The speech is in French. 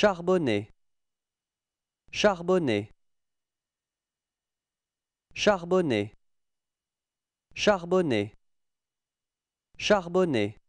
charbonner charbonner charbonner charbonner charbonner